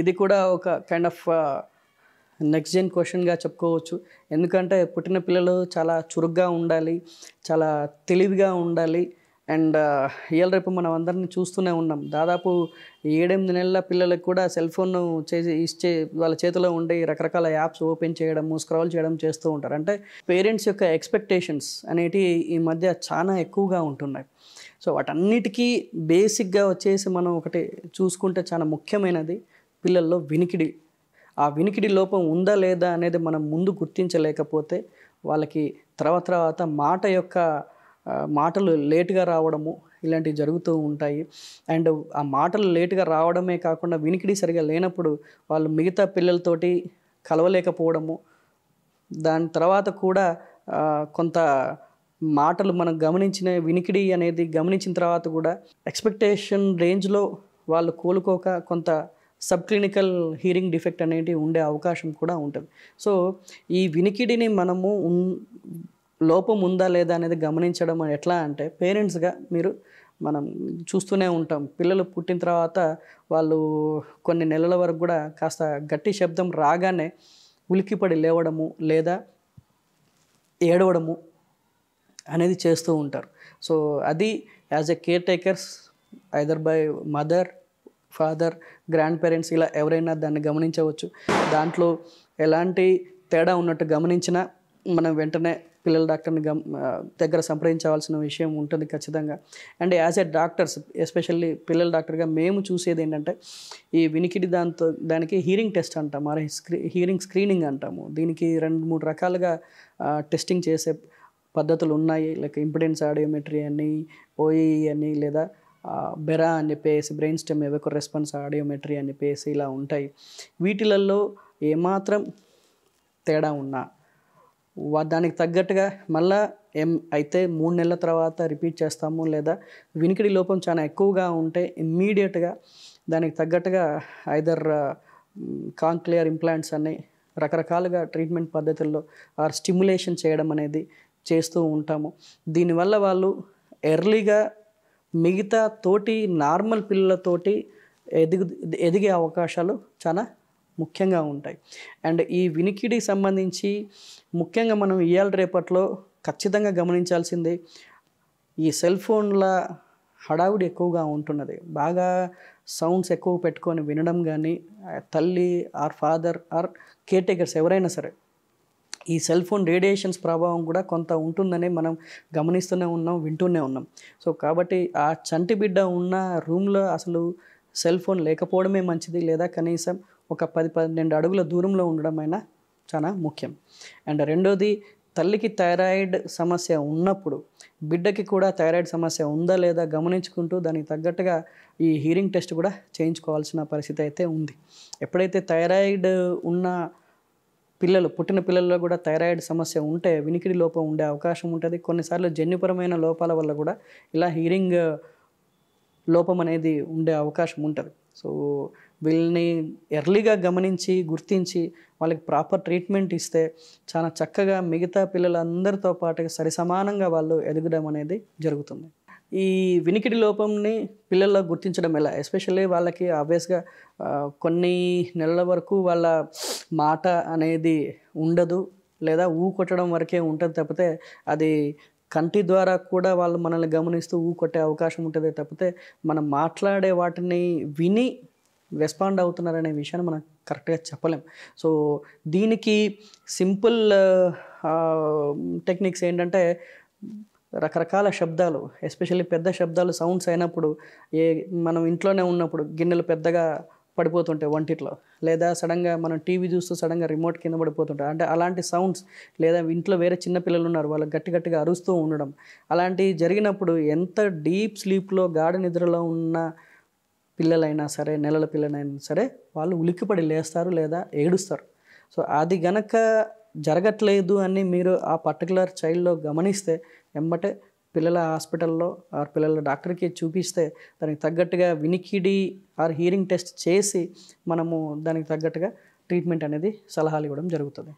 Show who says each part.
Speaker 1: ఇది కూడా ఒక కైండ్ ఆఫ్ నెక్స్ట్ జెన్ క్వశ్చన్గా చెప్పుకోవచ్చు ఎందుకంటే పుట్టిన పిల్లలు చాలా చురుగ్గా ఉండాలి చాలా తెలివిగా ఉండాలి అండ్ uh, ఇవాళ రేపు మనం అందరినీ చూస్తూనే ఉన్నాం దాదాపు ఏడెనిమిది నెలల పిల్లలకు కూడా సెల్ ఫోన్ చేసి ఇచ్చే వాళ్ళ చేతిలో ఉండే రకరకాల యాప్స్ ఓపెన్ చేయడము స్క్రోల్ చేయడం చేస్తూ ఉంటారు అంటే పేరెంట్స్ యొక్క ఎక్స్పెక్టేషన్స్ అనేటివి ఈ మధ్య చాలా ఎక్కువగా ఉంటున్నాయి సో వాటన్నిటికీ బేసిక్గా వచ్చేసి మనం ఒకటి చూసుకుంటే చాలా ముఖ్యమైనది పిల్లల్లో వినికిడి ఆ వినికిడి లోపం ఉందా లేదా అనేది మనం ముందు గుర్తించలేకపోతే వాళ్ళకి తర్వాత తర్వాత మాట యొక్క మాటలు లేటుగా రావడము ఇలాంటివి జరుగుతూ ఉంటాయి అండ్ ఆ మాటలు లేటుగా రావడమే కాకుండా వినికిడి సరిగా లేనప్పుడు వాళ్ళు మిగతా పిల్లలతోటి కలవలేకపోవడము దాని తర్వాత కూడా కొంత మాటలు మనం గమనించిన వినికిడి అనేది గమనించిన తర్వాత కూడా ఎక్స్పెక్టేషన్ రేంజ్లో వాళ్ళు కోలుకోక కొంత సబ్ క్లినికల్ హీరింగ్ డిఫెక్ట్ అనేటివి ఉండే అవకాశం కూడా ఉంటుంది సో ఈ వినికిడిని మనము లోపం ఉందా లేదా అనేది గమనించడం ఎట్లా అంటే పేరెంట్స్గా మీరు మనం చూస్తూనే ఉంటాం పిల్లలు పుట్టిన తర్వాత వాళ్ళు కొన్ని నెలల వరకు కూడా కాస్త గట్టి శబ్దం రాగానే ఉలికిపడి లేవడము లేదా ఏడవడము అనేది చేస్తూ ఉంటారు సో అది as a caretakers either by mother father grandparents ఇలా ఎవరైనా దాన్ని గమనించవచ్చు దాంట్లో ఎలాంటి తేడా ఉన్నట్టు గమనించినా మనం వెంటనే పిల్లల డాక్టర్ని గమ్ దగ్గర సంప్రదించవలసిన విషయం ఉంటుంది ఖచ్చితంగా and as a doctors especially పిల్లల డాక్టర్గా మేము చూసేది ఏంటంటే ఈ వినికిడి దాంతో దానికి హీరింగ్ టెస్ట్ అంటాము అరే స్క్రీ హీరింగ్ స్క్రీనింగ్ అంటాము దీనికి రెండు మూడు రకాలుగా టెస్టింగ్ చేసే పద్ధతులు ఉన్నాయి లైక్ ఇంపిడెన్స్ ఆడియోమెట్రీ అని ఓఈఈ అని లేదా బెరా అని చెప్పేసి బ్రెయిన్ స్టెమ్ ఎవరికో రెస్పాన్స్ ఆడియోమెట్రీ అని చెప్పేసి ఇలా ఉంటాయి వీటిలల్లో ఏమాత్రం తేడా ఉన్నా దానికి తగ్గట్టుగా మళ్ళా ఏం అయితే మూడు నెలల తర్వాత రిపీట్ చేస్తాము లేదా వినికిడి లోపం చాలా ఎక్కువగా ఉంటే ఇమ్మీడియట్గా దానికి తగ్గట్టుగా ఐదర్ కాంక్లియర్ ఇంప్లాంట్స్ అన్ని రకరకాలుగా ట్రీట్మెంట్ పద్ధతుల్లో ఆర్ స్టిమ్యులేషన్ చేయడం అనేది చేస్తూ ఉంటాము దీనివల్ల వాళ్ళు ఎర్లీగా మిగతా తోటి నార్మల్ పిల్లలతోటి ఎదుగు ఎదిగే అవకాశాలు చాలా ముఖ్యంగా ఉంటాయి అండ్ ఈ వినికిడికి సంబంధించి ముఖ్యంగా మనం ఇవాళ రేపట్లో ఖచ్చితంగా గమనించాల్సింది ఈ సెల్ ఫోన్ల హడావుడి ఎక్కువగా ఉంటున్నది బాగా సౌండ్స్ ఎక్కువ పెట్టుకొని వినడం కానీ తల్లి or father or caretakers ఎవరైనా సరే ఈ సెల్ ఫోన్ రేడియేషన్స్ ప్రభావం కూడా కొంత ఉంటుందని మనం గమనిస్తూనే ఉన్నాం వింటూనే ఉన్నాం సో కాబట్టి ఆ చంటి బిడ్డ ఉన్న రూమ్లో అసలు సెల్ ఫోన్ లేకపోవడమే మంచిది లేదా కనీసం ఒక పది పన్నెండు అడుగుల దూరంలో అయినా చాలా ముఖ్యం అండ్ రెండోది తల్లికి థైరాయిడ్ సమస్య ఉన్నప్పుడు బిడ్డకి కూడా థైరాయిడ్ సమస్య ఉందా లేదా గమనించుకుంటూ దానికి తగ్గట్టుగా ఈ హీరింగ్ టెస్ట్ కూడా చేయించుకోవాల్సిన పరిస్థితి అయితే ఉంది ఎప్పుడైతే థైరాయిడ్ ఉన్న పిల్లలు పుట్టిన పిల్లల్లో కూడా థైరాయిడ్ సమస్య ఉంటే వినికిడి లోపం ఉండే అవకాశం ఉంటుంది కొన్నిసార్లు జన్యుపరమైన లోపాల వల్ల కూడా ఇలా హీరింగ్ లోపం అనేది ఉండే అవకాశం ఉంటుంది సో వీళ్ళని ఎర్లీగా గమనించి గుర్తించి వాళ్ళకి ప్రాపర్ ట్రీట్మెంట్ ఇస్తే చాలా చక్కగా మిగతా పిల్లలందరితో పాటుగా సరిసమానంగా వాళ్ళు ఎదగడం అనేది జరుగుతుంది ఈ వినికిడి లోపంని పిల్లల్లో గుర్తించడం ఎలా ఎస్పెషల్లీ వాళ్ళకి ఆబ్వియస్గా కొన్ని నెలల వరకు వాళ్ళ మాట అనేది ఉండదు లేదా ఊ కొట్టడం వరకే ఉంటుంది తప్పితే అది కంటి ద్వారా కూడా వాళ్ళు మనల్ని గమనిస్తూ ఊ కొట్టే అవకాశం ఉంటుంది తప్పితే మనం మాట్లాడే వాటిని విని రెస్పాండ్ అవుతున్నారనే విషయాన్ని మనం కరెక్ట్గా చెప్పలేం సో దీనికి సింపుల్ టెక్నిక్స్ ఏంటంటే రకరకాల శబ్దాలు ఎస్పెషల్లీ పెద్ద శబ్దాలు సౌండ్స్ అయినప్పుడు ఏ మనం ఇంట్లోనే ఉన్నప్పుడు గిన్నెలు పెద్దగా పడిపోతుంటాయి వంటిట్లో లేదా సడన్గా మనం టీవీ చూస్తూ సడన్గా రిమోట్ కింద పడిపోతుంటాయి అంటే అలాంటి సౌండ్స్ లేదా ఇంట్లో వేరే చిన్నపిల్లలు ఉన్నారు వాళ్ళు గట్టి గట్టిగా అరుస్తూ ఉండడం అలాంటివి జరిగినప్పుడు ఎంత డీప్ స్లీప్లో గాఢ నిద్రలో ఉన్న పిల్లలైనా సరే నెలల పిల్లలైనా సరే వాళ్ళు ఉలిక్కిపడి లేస్తారు లేదా ఏడుస్తారు సో అది గనక జరగట్లేదు అని మీరు ఆ పర్టికులర్ చైల్డ్లో గమనిస్తే వెంబటే పిల్లల హాస్పిటల్లో ఆరు పిల్లల డాక్టర్కి చూపిస్తే దానికి తగ్గట్టుగా వినికిడి ఆర్ హీరింగ్ టెస్ట్ చేసి మనము దానికి తగ్గట్టుగా ట్రీట్మెంట్ అనేది సలహాలు ఇవ్వడం జరుగుతుంది